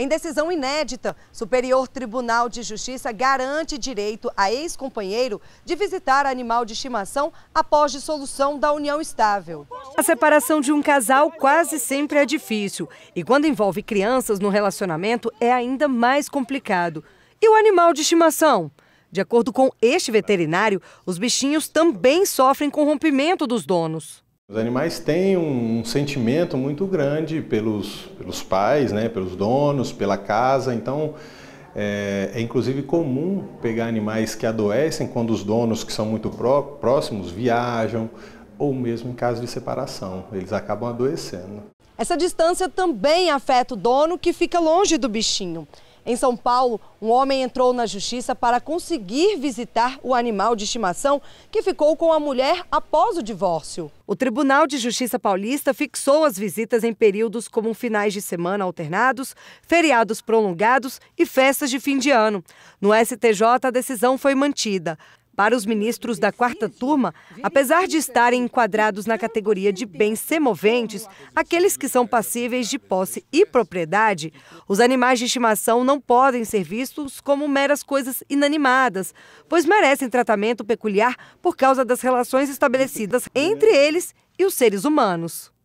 Em decisão inédita, Superior Tribunal de Justiça garante direito a ex-companheiro de visitar animal de estimação após dissolução da união estável. A separação de um casal quase sempre é difícil e quando envolve crianças no relacionamento é ainda mais complicado. E o animal de estimação? De acordo com este veterinário, os bichinhos também sofrem com o rompimento dos donos. Os animais têm um, um sentimento muito grande pelos, pelos pais, né, pelos donos, pela casa, então é, é, inclusive comum pegar animais que adoecem quando os donos, que são muito pró próximos, viajam ou mesmo em caso de separação, eles acabam adoecendo. Essa distância também afeta o dono que fica longe do bichinho. Em São Paulo, um homem entrou na justiça para conseguir visitar o animal de estimação que ficou com a mulher após o divórcio. O Tribunal de Justiça Paulista fixou as visitas em períodos como finais de semana alternados, feriados prolongados e festas de fim de ano. No STJ, a decisão foi mantida. Para os ministros da quarta turma, apesar de estarem enquadrados na categoria de bens semoventes, aqueles que são passíveis de posse e propriedade, os animais de estimação não podem ser vistos como meras coisas inanimadas, pois merecem tratamento peculiar por causa das relações estabelecidas entre eles e os seres humanos.